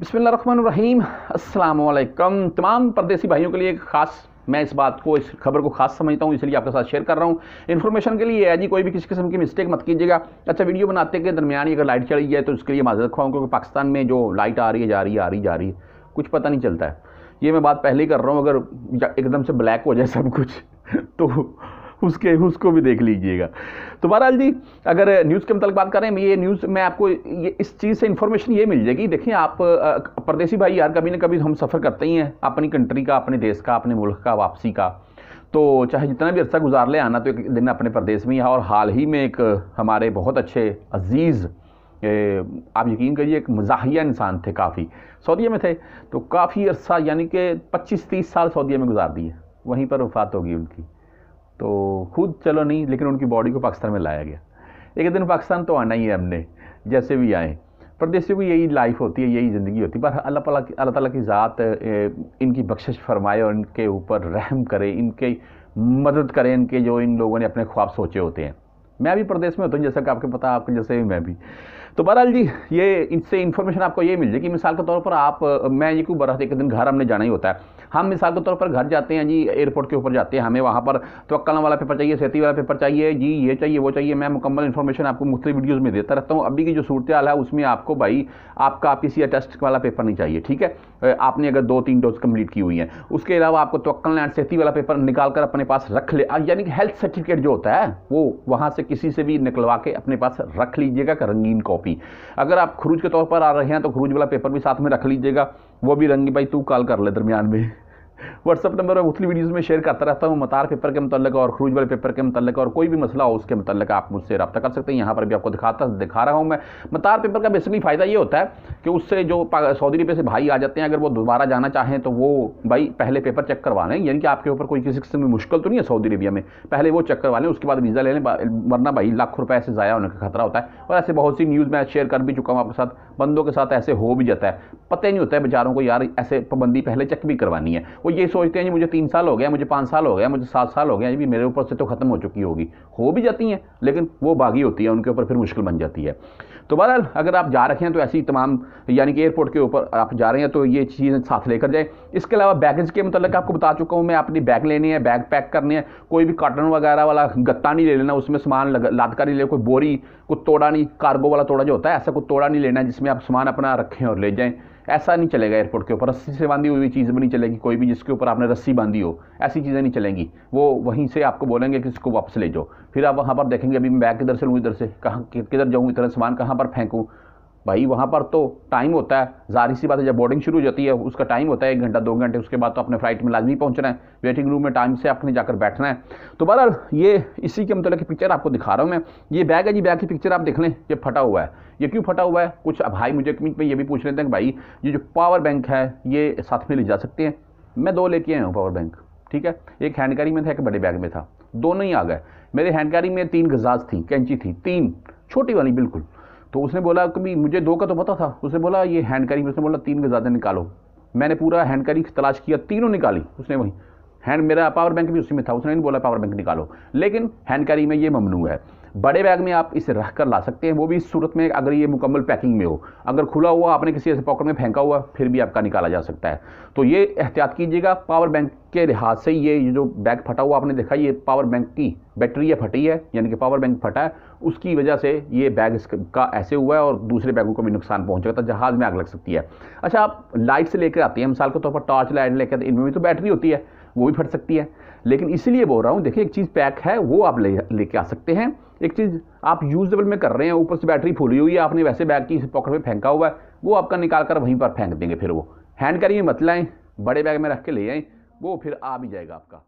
बसमीम अल्लाम तमाम परदेसी भाइयों के लिए एक ख़ास मैं इस बात को इस खबर को खास समझता हूँ इसलिए आपके साथ शेयर कर रहा हूँ इन्फॉर्मेशन के लिए है जी कोई भी किसी किस्म की मिस्टेक मत कीजिएगा अच्छा वीडियो बनाते के दरमियान अगर लाइट चली जाए तो उसके लिए माजरत खुआऊँ क्योंकि पाकिस्तान में जो लाइट आ रही है जा रही है आ रही जा रही है कुछ पता नहीं चलता है ये मैं बात पहले ही कर रहा हूँ अगर एकदम से ब्लैक हो जाए सब कुछ तो उसके उसको भी देख लीजिएगा तो बहरहाल जी अगर न्यूज़ के मतलब बात करें ये न्यूज़ में आपको ये इस चीज़ से इन्फॉर्मेशन ये मिल जाएगी देखिए आप परदेसी भाई यार कभी ना कभी हम सफ़र करते ही हैं अपनी कंट्री का अपने देश का अपने मुल्क का वापसी का तो चाहे जितना भी अर्सा गुजार ले आना तो एक दिन अपने प्रदेश में और हाल ही में एक हमारे बहुत अच्छे अजीज़ आप यकीन करिए एक मजाहिया इंसान थे काफ़ी सऊदीया में थे तो काफ़ी अरसा यानी कि 25-30 साल सऊदीया में गुजार दिए वहीं पर वफात होगी उनकी तो खुद चलो नहीं लेकिन उनकी बॉडी को पाकिस्तान में लाया गया एक दिन पाकिस्तान तो आना ही है हमने जैसे भी आए परदेसियों की यही लाइफ होती है यही ज़िंदगी होती है पर अल्लाह ताला की अल्लाह ताला की ज़ात इनकी बख्शिश फरमाए और इनके ऊपर रहम करे इनकी मदद करें इनके जो इन लोगों ने अपने ख्वाब सोचे होते हैं मैं भी प्रदेश में होता हूँ जैसा कि आपको पता आपको जैसे मैं भी तो बहरहाल जी ये इससे इन्फॉर्मेशन आपको ये मिल जाए कि मिसाल के तौर पर आप मैं ये क्यों बरहत एक दिन घर हमने जाना ही होता है हम मिसाल के तौर पर घर जाते हैं जी एयरपोर्ट के ऊपर जाते हैं हमें वहाँ पर तोक्ल वाला पेपर चाहिए सेती वाला पेपर चाहिए जी ये चाहिए वो चाहिए मैं मुकम्मल इन्फॉर्मेशन आपको मुख्त वीडियोज़ में देता रहता हूँ अभी की जो सूरत हाल है उसमें आपको भाई आपका आप किसी टेस्ट वाला पेपर नहीं चाहिए ठीक है आपने अगर दो तीन डोज कम्प्लीट की हुई है उसके अलावा आपको तोक्ल एंड सेती वाला पेपर निकाल कर अपने पास रख ले यानी कि हेल्थ सर्टिफिकेट जो होता है वो वहाँ से किसी से भी निकलवा के अपने पास रख लीजिएगा का रंगीन कॉपी अगर आप खरूज के तौर पर आ रहे हैं तो खरूज वाला पेपर भी साथ में रख लीजिएगा वो भी रंगी भाई तू कॉल कर ले दरमियान में व्हाट्सअप नंबर में मुख्तलि वीडियोज़ में शेयर करता रहता हूँ मतार पेपर के मतलब और खरूज वाले पेपर के मतलब और कोई भी मसला हो उसके मतलब आप मुझसे रब्ता कर सकते हैं यहाँ पर भी आपको दिखाता दिखा रहा हूँ मैं मतार पेपर का बेसिकली फ़ायदा ये होता है कि उससे जो सऊदी अरब से भाई आ जाते हैं अगर वो दोबारा जाना चाहें तो वो भाई पहले पेपर चेक करवा लें यानी कि आपके ऊपर कोई किसी किस्म की मुश्किल तो नहीं है सऊदी अरबिया में पहले वो चेक करवा लें उसके बाद वीज़ा ले लें वरना भाई लाख रुपये से ज़ाया होने का खतरा होता है और ऐसे बहुत सी न्यूज़ मैं शेयर कर भी चुका हूँ आपके साथ बंदों के साथ ऐसे हो भी जाता है पता ही नहीं होता है बेचारों को यार ऐसे पाबंदी पहले चेक भी करवानी है वो वो ये सोचते हैं जी मुझे तीन साल हो गया मुझे पाँच साल हो गया मुझे सात साल हो गया जी मेरे ऊपर से तो ख़त्म हो चुकी होगी हो भी जाती हैं लेकिन वो बागी होती है उनके ऊपर फिर मुश्किल बन जाती है तो बहरहाल अगर आप जा रखें तो ऐसी तमाम यानी कि एयरपोर्ट के ऊपर आप जा रहे हैं तो ये चीज़ें साथ लेकर जाएँ इसके अलावा बैगेज के मतलब आपको बता चुका हूँ मैं अपनी बैग लेनी है बैग पैक करनी है कोई भी काटन वगैरह वाला गत्ता नहीं ले लेना उसमें सामान लाद कर नहीं ले कोई बोरी कुछ तोड़ा नहीं कार्गो वाला तोड़ा जो होता है ऐसा कुछ तोड़ा नहीं लेना जिसमें आप सामान अपना रखें और ले जाएँ ऐसा नहीं चलेगा एयरपोर्ट के ऊपर रस्सी से बांधी हुई चीज़ भी नहीं चलेगी कोई भी जिसके ऊपर आपने रस्सी बांधी हो ऐसी चीज़ें नहीं चलेंगी वो वहीं से आपको बोलेंगे कि इसको वापस ले जाओ फिर आप वहाँ पर देखेंगे अभी मैं बैग किधर से लूँ इधर से कहाँ किधर जाऊँ इतना सामान कहाँ पर फेंकूँ भाई वहाँ पर तो टाइम होता है जाहिर सी बात है जब बोर्डिंग शुरू हो जाती है उसका टाइम होता है एक घंटा दो घंटे उसके बाद तो अपने फ्लाइट में लाजमी पहुँचना है वेटिंग रूम में टाइम से आपने जाकर बैठना है तो बहरहाल ये इसी के मतलब की पिक्चर आपको दिखा रहा हूँ मैं ये बैग है जी बैग की पिक्चर आप देख लें ये फटा हुआ है ये क्यों फटा हुआ है कुछ भाई मुझे कमी में ये भी पूछ रहे थे कि भाई ये जो पावर बैंक है ये साथ में ले जा सकते हैं मैं दो लेके आया हूँ पावर बैंक ठीक है एक हैंड कैरी में था एक बड़े बैग में था दोनों ही आ गए मेरे हैंड कैरी में तीन गजाज थी कैंची थी तीन छोटी वाली बिल्कुल तो उसने बोला कभी मुझे दो का तो पता था उसने बोला ये हैंड कैरी उसने बोला तीन के ज़्यादा निकालो मैंने पूरा हैंड कैरी तलाश किया तीनों निकाली उसने वहीं हैंड मेरा पावर बैंक भी उसी में था उसने नहीं बोला पावर बैंक निकालो लेकिन हैंड कैरी में ये ममनू है बड़े बैग में आप इसे रख कर ला सकते हैं वो भी इस सूरत में अगर ये मुकम्मल पैकिंग में हो अगर खुला हुआ आपने किसी ऐसे पॉकेट में फेंका हुआ फिर भी आपका निकाला जा सकता है तो ये एहतियात कीजिएगा पावर बैंक के लिहाज से ये जो बैग फटा हुआ आपने देखा ये पावर बैंक की बैटरी है फटी है यानी कि पावर बैंक फटा है उसकी वजह से ये बैग का ऐसे हुआ है और दूसरे बैगों को भी नुकसान पहुंच जाता है जहाज़ में आग लग सकती है अच्छा आप लाइट से लेकर आती है मिसाल के तौर पर टॉर्च लाइट लेकर आते हैं इनमें भी तो बैटरी होती है वो भी फट सकती है लेकिन इसीलिए बोल रहा हूँ देखिए एक चीज़ पैक है वो आप ले लेके आ सकते हैं एक चीज़ आप यूजेबल में कर रहे हैं ऊपर से बैटरी फूली हुई है आपने वैसे बैग की पॉकेट में फेंका हुआ है वो आपका निकाल कर वहीं पर फेंक देंगे फिर वो हैंड कैरी में मत लाएँ बड़े बैग में रख के ले आएँ वो फिर आ भी जाएगा आपका